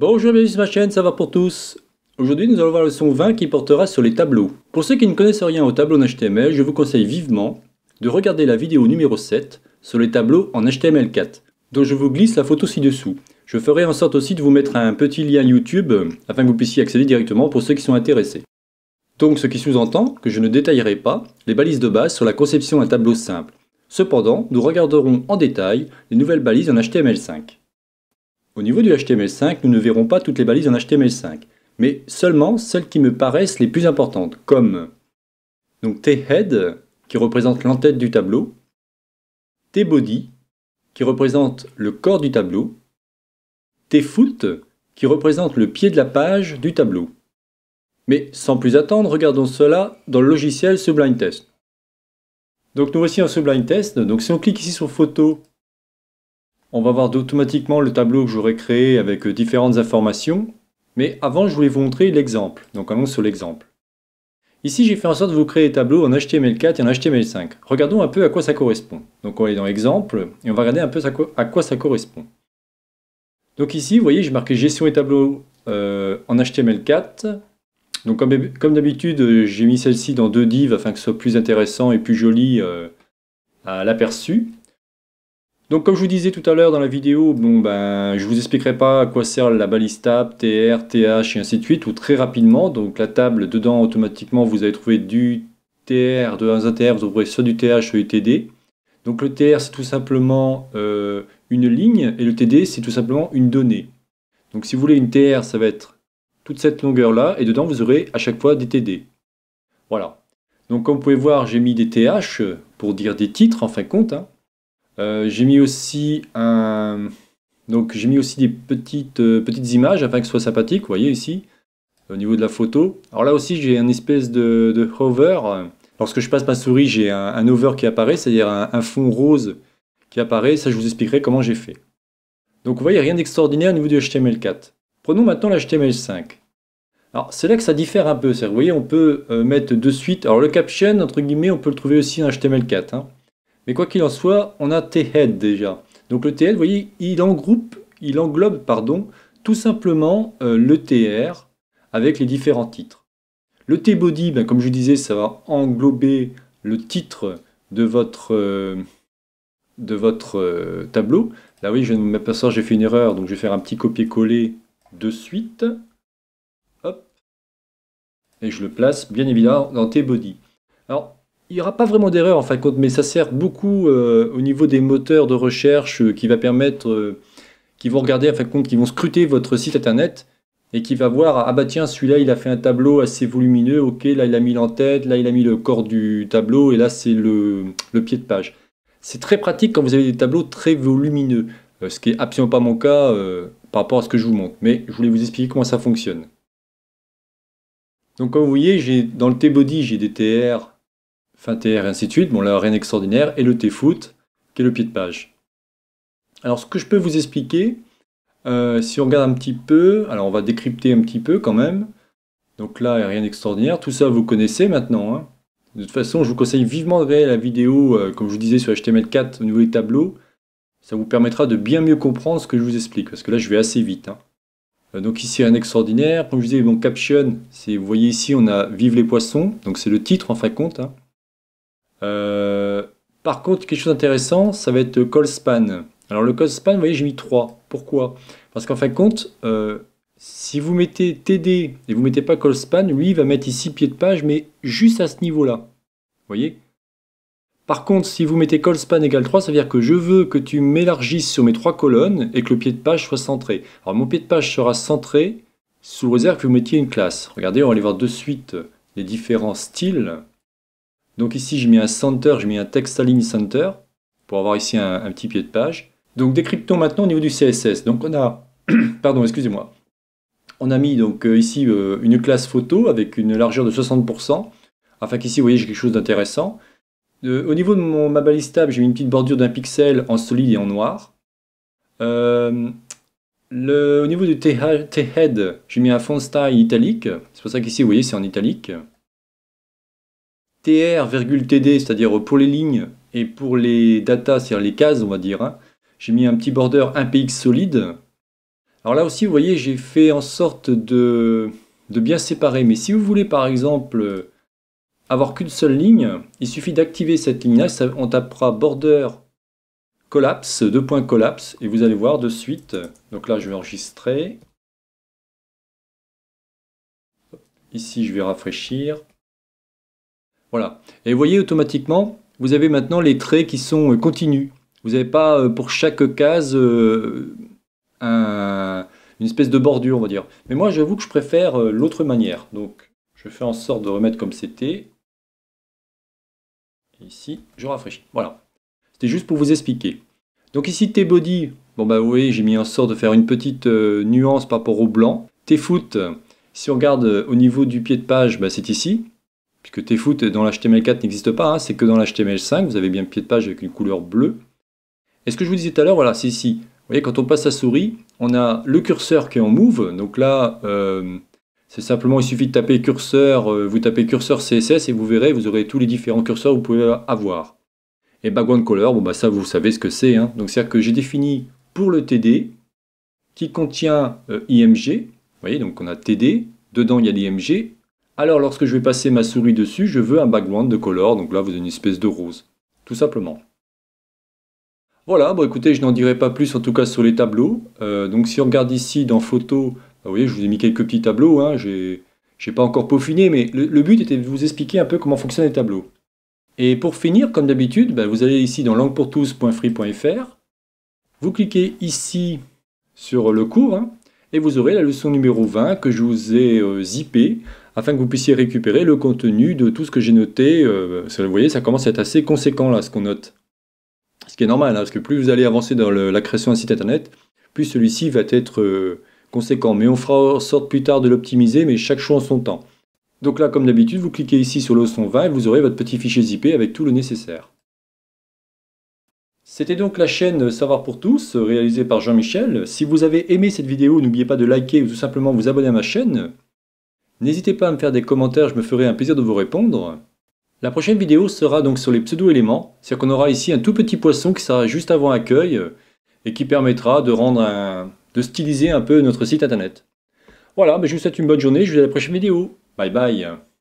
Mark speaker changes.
Speaker 1: Bonjour, bienvenue sur ma chaîne, ça va pour tous Aujourd'hui, nous allons voir le son 20 qui portera sur les tableaux. Pour ceux qui ne connaissent rien aux tableaux en HTML, je vous conseille vivement de regarder la vidéo numéro 7 sur les tableaux en HTML4, dont je vous glisse la photo ci-dessous. Je ferai en sorte aussi de vous mettre un petit lien YouTube euh, afin que vous puissiez accéder directement pour ceux qui sont intéressés. Donc ce qui sous-entend que je ne détaillerai pas les balises de base sur la conception d'un tableau simple. Cependant, nous regarderons en détail les nouvelles balises en HTML5. Au niveau du HTML5, nous ne verrons pas toutes les balises en HTML5, mais seulement celles qui me paraissent les plus importantes, comme donc T-head, qui représente l'entête du tableau, Tbody, body qui représente le corps du tableau, Tfoot, foot qui représente le pied de la page du tableau. Mais sans plus attendre, regardons cela dans le logiciel Sublime Test. Donc nous voici en Sublime Test. Donc si on clique ici sur Photo on va voir automatiquement le tableau que j'aurais créé avec euh, différentes informations. Mais avant, je voulais vous montrer l'exemple. Donc allons sur l'exemple. Ici, j'ai fait en sorte de vous créer des tableaux en HTML4 et en HTML5. Regardons un peu à quoi ça correspond. Donc on va dans Exemple et on va regarder un peu à quoi ça correspond. Donc ici, vous voyez, j'ai marqué Gestion et tableaux euh, en HTML4. Donc comme, d'habitude, euh, j'ai mis celle-ci dans deux divs afin que ce soit plus intéressant et plus joli à l'aperçu. Donc comme je vous disais tout à l'heure dans la vidéo, bon, ben, je vous expliquerai pas à quoi sert la balise TAP, TR, TH et ainsi de suite, ou très rapidement. Donc la table, dedans, automatiquement, vous allez trouver du TR, de 1 TR, vous aurez soit du TH, soit du TD. Donc le TR, c'est tout simplement euh, une ligne, et le TD, c'est tout simplement une donnée. Donc si vous voulez une TR, ça va être toute cette longueur-là, et dedans, vous aurez à chaque fois des TD. Voilà. Donc comme vous pouvez voir, j'ai mis des TH pour dire des titres, en fin de compte. Hein. Euh, j'ai mis aussi Donc j'ai mis aussi des petites, euh, petites images afin que ce soit sympathique, vous voyez ici, au niveau de la photo. Alors là aussi j'ai un espèce de, hover. Lorsque je passe ma souris, j'ai un, hover qui apparaît, c'est-à-dire un, fond rose qui apparaît. Ça, je vous expliquerai comment j'ai fait. Donc vous voyez, rien d'extraordinaire au niveau du HTML4. Prenons maintenant l'HTML5. Alors c'est là que ça diffère un peu. Vous voyez, on peut euh, mettre de suite... Alors le caption, entre guillemets, on peut le trouver aussi en hein. HTML4. Mais quoi qu'il en soit, on a T-head déjà. Donc le T-head, vous voyez, il engroupe, il englobe, pardon, tout simplement euh, le TR avec les différents titres. Le T-body, ben, comme je disais, ça va englober le titre de votre, euh, de votre euh, tableau. Là oui, je ne pas j'ai fait une erreur, donc je vais faire un petit copier-coller de suite. Hop. Et je le place bien évidemment dans T-body. Alors, il n'y aura pas vraiment d'erreur en fin de compte, mais ça sert beaucoup euh, au niveau des moteurs de recherche euh, qui va permettre, euh, qui vont regarder en fin de compte, qui vont scruter votre site internet et qui va voir ah bah tiens celui-là il a fait un tableau assez volumineux, ok là il a mis l'entête, là il a mis le corps du tableau et là c'est le, pied de page. C'est très pratique quand vous avez des tableaux très volumineux, ce qui n'est absolument pas mon cas par rapport à ce que je vous montre, mais je voulais vous expliquer comment ça fonctionne. Donc comme vous voyez, j'ai dans le T-body j'ai des TR, TR et ainsi de suite. Bon, là, rien d'extraordinaire. Et le TFoot, qui est le pied de page. Alors, ce que je peux vous expliquer, euh, si on regarde un petit peu, alors on va décrypter un petit peu quand même. Donc là, rien d'extraordinaire. Tout ça, vous connaissez maintenant. Hein. De toute façon, je vous conseille vivement de regarder la vidéo, euh, comme je vous disais, sur HTML4 au niveau des tableaux. Ça vous permettra de bien mieux comprendre ce que je vous explique, parce que là, je vais assez vite. Hein. Euh, donc ici, rien d'extraordinaire. Comme je vous disais, mon caption, vous voyez ici, on a « Vive les poissons », donc c'est le titre en fin de compte. Hein. Par contre, quelque chose d'intéressant, ça va être colspan. Alors le call span, vous voyez, j'ai mis 3. Pourquoi Parce qu'en fin de compte, euh, si vous mettez TD et vous ne mettez pas colspan, lui, il va mettre ici pied de page, mais juste à ce niveau-là. Vous voyez Par contre, si vous mettez call span égale 3, ça veut dire que je veux que tu m'élargisses sur mes trois colonnes et que le pied de page soit centré. Alors mon pied de page sera centré sous réserve que vous mettiez une classe. Regardez, on va aller voir de suite les différents styles. Donc ici, j'ai mis un center, j'ai mets un text align center pour avoir ici un, petit pied de page. Donc décryptons maintenant au niveau du CSS. Donc on a, pardon, excusez-moi, on a mis donc euh, ici euh, une classe photo avec une largeur de 60%, afin qu'ici, vous voyez, j'ai quelque chose d'intéressant. Euh, au niveau de mon, ma balise table j'ai mis une petite bordure d'un pixel en solide et en noir. au niveau du T-head, j'ai mis un font style italique. C'est pour ça qu'ici, vous voyez, c'est en italique tr, td, c'est-à-dire pour les lignes et pour les data, c'est-à-dire les cases, on va dire, hein. j'ai mis un petit border 1px solide. Alors là aussi, vous voyez, j'ai fait en sorte de, de bien séparer. Mais si vous voulez, par exemple, avoir qu'une seule ligne, il suffit d'activer cette ligne-là. On tapera border collapse, deux points collapse, et vous allez voir de suite. Donc là, je vais enregistrer. Ici, je vais rafraîchir. Voilà. Et vous voyez automatiquement, vous avez maintenant les traits qui sont euh, continus. Vous n'avez pas euh, pour chaque case euh, une espèce de bordure, on va dire. Mais moi, j'avoue que je préfère l'autre manière. Donc, je fais en sorte de remettre comme c'était. Ici, je rafraîchis. Voilà. C'était juste pour vous expliquer. Donc ici, T-Body, bon bah vous voyez, j'ai mis en sorte de faire une petite nuance par rapport au blanc. T-Foot, si on regarde au niveau du pied de page, bah, c'est ici puisque TFoot dans l'HTML4 n'existe pas, hein, c'est que dans l'HTML5, vous avez bien le pied de page avec une couleur bleue. Et ce que je vous disais tout à l'heure, voilà, c'est ici. Vous voyez, quand on passe à souris, on a le curseur qui est en move, donc là, euh, c'est simplement, il suffit de taper curseur, euh, vous tapez curseur CSS et vous verrez, vous aurez tous les différents curseurs que vous pouvez avoir. Et background color, bon bah ça vous savez ce que c'est. Hein. Donc c'est-à-dire que j'ai défini pour le TD qui contient euh, IMG, vous voyez, donc on a TD, dedans il y a l'IMG, alors lorsque je vais passer ma souris dessus, je veux un background de color, donc là vous avez une espèce de rose, tout simplement. Voilà, bon écoutez, je n'en dirai pas plus en tout cas sur les tableaux. Euh, donc si on regarde ici dans photo, vous voyez, je vous ai mis quelques petits tableaux, hein. je n'ai pas encore peaufiné, mais le, but était de vous expliquer un peu comment fonctionnent les tableaux. Et pour finir, comme d'habitude, ben, vous allez ici dans languepourtous.free.fr, vous cliquez ici sur le cours, hein, et vous aurez la leçon numéro 20 que je vous ai euh, zippée afin que vous puissiez récupérer le contenu de tout ce que j'ai noté. Euh, vous voyez, ça commence à être assez conséquent là, ce qu'on note. Ce qui est normal, hein, parce que plus vous allez avancer dans la création d'un site internet, plus celui-ci va être euh, conséquent. Mais on fera en sorte plus tard de l'optimiser, mais chaque choix en son temps. Donc là, comme d'habitude, vous cliquez ici sur le 20, et vous aurez votre petit fichier zippé avec tout le nécessaire. C'était donc la chaîne Savoir pour tous, réalisée par Jean-Michel. Si vous avez aimé cette vidéo, n'oubliez pas de liker ou tout simplement vous abonner à ma chaîne. N'hésitez pas à me faire des commentaires, je me ferai un plaisir de vous répondre. La prochaine vidéo sera donc sur les pseudo-éléments, c'est-à-dire qu'on aura ici un tout petit poisson qui sera juste avant accueil et qui permettra de rendre un... de styliser un peu notre site internet. Voilà, ben, je vous souhaite une bonne journée, je vous dis à la prochaine vidéo. Bye bye